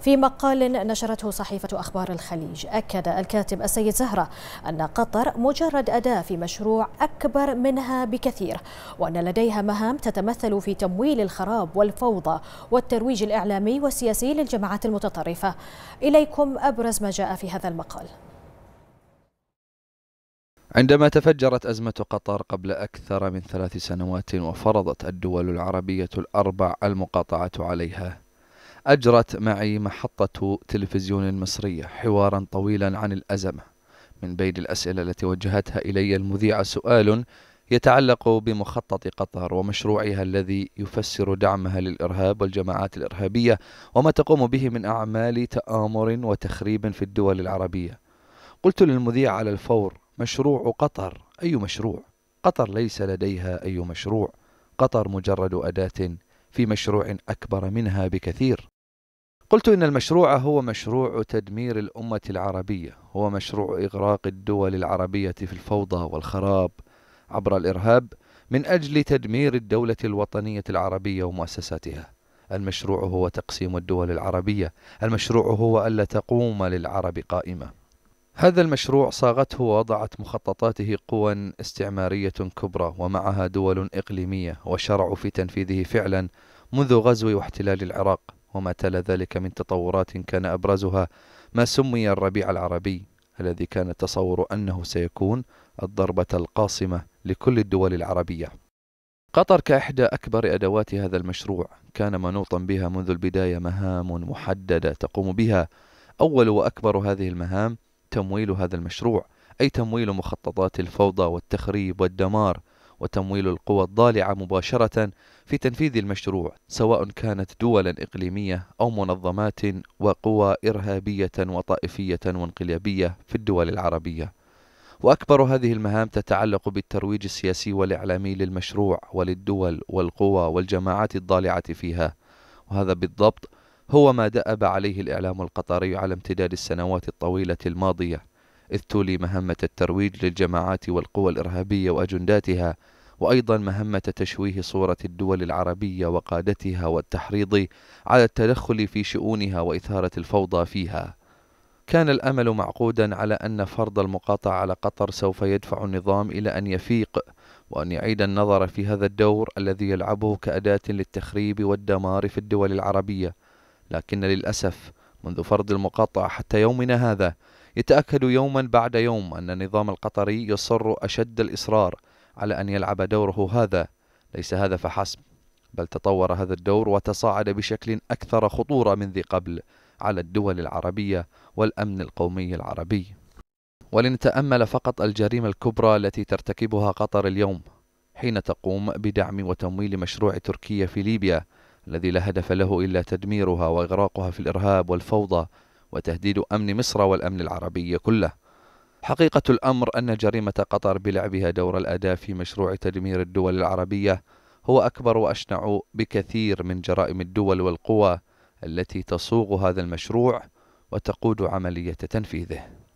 في مقال نشرته صحيفة أخبار الخليج أكد الكاتب السيد زهرة أن قطر مجرد أداة في مشروع أكبر منها بكثير وأن لديها مهام تتمثل في تمويل الخراب والفوضى والترويج الإعلامي والسياسي للجماعات المتطرفة إليكم أبرز ما جاء في هذا المقال عندما تفجرت أزمة قطر قبل أكثر من ثلاث سنوات وفرضت الدول العربية الأربع المقاطعة عليها أجرت معي محطة تلفزيون المصرية حوارا طويلا عن الأزمة من بين الأسئلة التي وجهتها إلي المذيعة سؤال يتعلق بمخطط قطر ومشروعها الذي يفسر دعمها للإرهاب والجماعات الإرهابية وما تقوم به من أعمال تآمر وتخريب في الدول العربية قلت للمذيع على الفور مشروع قطر أي مشروع؟ قطر ليس لديها أي مشروع قطر مجرد أداة في مشروع أكبر منها بكثير قلت إن المشروع هو مشروع تدمير الأمة العربية هو مشروع إغراق الدول العربية في الفوضى والخراب عبر الإرهاب من أجل تدمير الدولة الوطنية العربية ومؤسساتها المشروع هو تقسيم الدول العربية المشروع هو ألا تقوم للعرب قائمة هذا المشروع صاغته ووضعت مخططاته قوى استعمارية كبرى ومعها دول إقليمية وشرعوا في تنفيذه فعلا منذ غزو واحتلال العراق وما تلا ذلك من تطورات كان أبرزها ما سمي الربيع العربي الذي كان التصور أنه سيكون الضربة القاصمة لكل الدول العربية قطر كإحدى أكبر أدوات هذا المشروع كان منوطا بها منذ البداية مهام محددة تقوم بها أول وأكبر هذه المهام تمويل هذا المشروع أي تمويل مخططات الفوضى والتخريب والدمار وتمويل القوى الضالعة مباشرة في تنفيذ المشروع سواء كانت دولا إقليمية أو منظمات وقوى إرهابية وطائفية وانقلابية في الدول العربية وأكبر هذه المهام تتعلق بالترويج السياسي والإعلامي للمشروع وللدول والقوى والجماعات الضالعة فيها وهذا بالضبط هو ما دأب عليه الإعلام القطري على امتداد السنوات الطويلة الماضية إذ تولي مهمة الترويج للجماعات والقوى الإرهابية وأجنداتها وأيضا مهمة تشويه صورة الدول العربية وقادتها والتحريض على التدخل في شؤونها وإثارة الفوضى فيها كان الأمل معقودا على أن فرض المقاطعة على قطر سوف يدفع النظام إلى أن يفيق وأن يعيد النظر في هذا الدور الذي يلعبه كأداة للتخريب والدمار في الدول العربية لكن للأسف منذ فرض المقاطعة حتى يومنا هذا يتأكد يوما بعد يوم أن النظام القطري يصر أشد الإصرار على أن يلعب دوره هذا ليس هذا فحسب بل تطور هذا الدور وتصاعد بشكل أكثر خطورة من ذي قبل على الدول العربية والأمن القومي العربي ولنتأمل فقط الجريمة الكبرى التي ترتكبها قطر اليوم حين تقوم بدعم وتمويل مشروع تركيا في ليبيا الذي لا هدف له إلا تدميرها وإغراقها في الإرهاب والفوضى وتهديد أمن مصر والأمن العربي كله حقيقة الأمر أن جريمة قطر بلعبها دور الأداة في مشروع تدمير الدول العربية هو أكبر وأشنع بكثير من جرائم الدول والقوى التي تصوغ هذا المشروع وتقود عملية تنفيذه